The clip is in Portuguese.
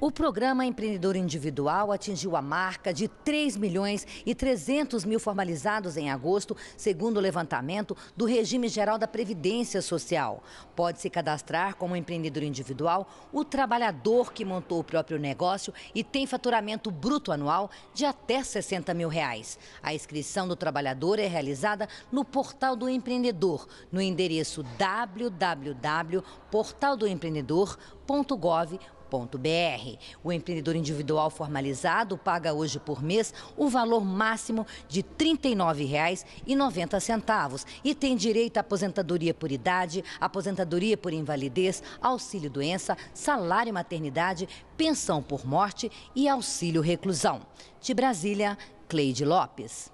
O programa Empreendedor Individual atingiu a marca de 3 milhões e 300 mil formalizados em agosto, segundo o levantamento do Regime Geral da Previdência Social. Pode-se cadastrar como empreendedor individual o trabalhador que montou o próprio negócio e tem faturamento bruto anual de até 60 mil reais. A inscrição do trabalhador é realizada no Portal do Empreendedor, no endereço www.portaldoempreendedor.gov.br o empreendedor individual formalizado paga hoje por mês o valor máximo de R$ 39,90 e tem direito à aposentadoria por idade, aposentadoria por invalidez, auxílio doença, salário maternidade, pensão por morte e auxílio reclusão. De Brasília, Cleide Lopes.